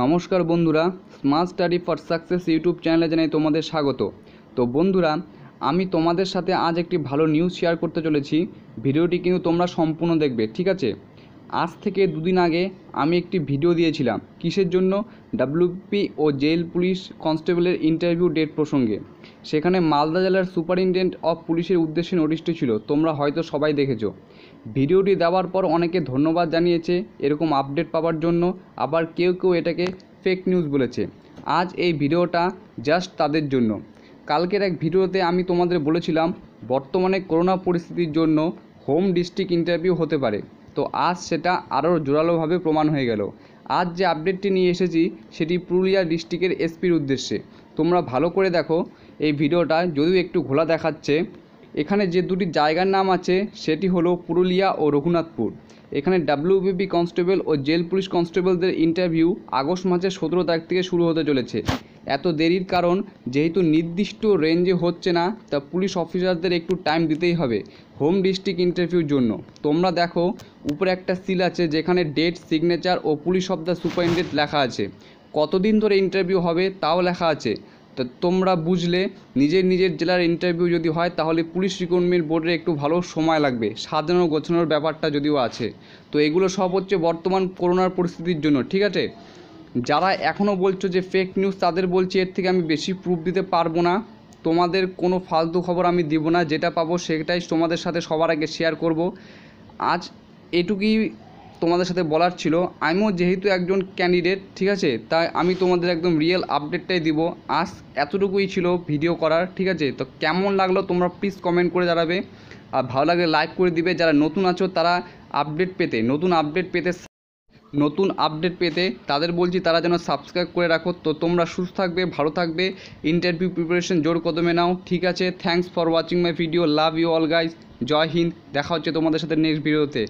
নমস্কার বন্ধুরা smart study for success YouTube চ্যানেলে জানাই তোমাদের স্বাগত তো বন্ধুরা আমি তোমাদের সাথে আজ একটি ভালো নিউজ শেয়ার করতে চলেছি ভিডিওটি কিন্তু তোমরা সম্পূর্ণ দেখবে ঠিক আছে আজ থেকে দুদিন আগে আমি একটি ভিডিও দিয়েছিলাম কিসের জন্য ডাব্লিউপি ও জেল পুলিশ কনস্টেবলের ইন্টারভিউ ডেট প্রসঙ্গে সেখানে মালদা জেলার সুপারিনটেন্ডেন্ট অফ পুলিশের উদ্দেশ্যে নোটিশটি ছিল তোমরা হয়তো সবাই দেখেছো ভিডিওটি দেওয়ার পর অনেকে ধন্যবাদ জানিয়েছে এরকম আপডেট পাওয়ার জন্য আবার কেউ কেউ এটাকে ফেক নিউজ বলেছে আজ এই ভিডিওটা জাস্ট তাদের জন্য কালকের এক ভিডিওতে আমি তোমাদের বলেছিলাম বর্তমানে করোনা পরিস্থিতির জন্য হোম ডিস্ট্রিক্ট ইন্টারভিউ হতে পারে তো আজ সেটা আরও জোরালোভাবে প্রমাণ হয়ে গেল আজ যে আপডেটটি নিয়ে এসেছি সেটি পুরুলিয়া ডিস্ট্রিক্টের এসপির উদ্দেশ্যে তোমরা ভালো করে দেখো এই ভিডিওটা যদিও একটু ঘোলা দেখাচ্ছে এখানে যে দুটি জায়গার নাম আছে সেটি হলো পুরুলিয়া ও রঘুনাথপুর এখানে ডাব্লিউবিপি কনস্টেবল ও জেল পুলিশ কনস্টেবলদের ইন্টারভিউ আগস্ট মাসের সতেরো তারিখ থেকে শুরু হতে চলেছে এত দেরির কারণ যেহেতু নির্দিষ্ট রেঞ্জে হচ্ছে না তা পুলিশ অফিসারদের একটু টাইম দিতেই হবে হোম ডিস্ট্রিক্ট ইন্টারভিউর জন্য তোমরা দেখো উপরে একটা সিল আছে যেখানে ডেট সিগনেচার ও পুলিশ অফ দ্য সুপারিনটেন্ডেন্ট লেখা আছে কতদিন ধরে ইন্টারভিউ হবে তাও লেখা আছে তা তোমরা বুঝলে নিজের নিজের জেলার ইন্টারভিউ যদি হয় তাহলে পুলিশ রিক্রুটমেন্ট বোর্ডের একটু ভালো সময় লাগবে সাজানো গোছানোর ব্যাপারটা যদিও আছে তো এগুলো সব হচ্ছে বর্তমান করোনার পরিস্থিতির জন্য ঠিক আছে যারা এখনও বলছো যে ফেক নিউজ তাদের বলছি এর থেকে আমি বেশি প্রুফ দিতে পারবো না তোমাদের কোনো ফালতু খবর আমি দিব না যেটা পাবো সেটাই তোমাদের সাথে সবার আগে শেয়ার করব আজ এটুকুই তোমাদের সাথে বলার ছিল আমিও যেহেতু একজন ক্যান্ডিডেট ঠিক আছে তাই আমি তোমাদের একদম রিয়েল আপডেটটাই দিব আজ এতটুকুই ছিল ভিডিও করার ঠিক আছে তো কেমন লাগলো তোমরা প্লিজ কমেন্ট করে জানাবে আর ভালো লাগলে লাইক করে দিবে যারা নতুন আছো তারা আপডেট পেতে নতুন আপডেট পেতে নতুন আপডেট পেতে তাদের বলছি তারা যেন সাবস্ক্রাইব করে রাখো তো তোমরা সুস্থ থাকবে ভালো থাকবে ইন্টারভিউ প্রিপারেশন জোর কদমে নাও ঠিক আছে thanks for watching my video love you all guys Jai Hind দেখা হচ্ছে তোমাদের সাথে নেক্সট ভিডিওতে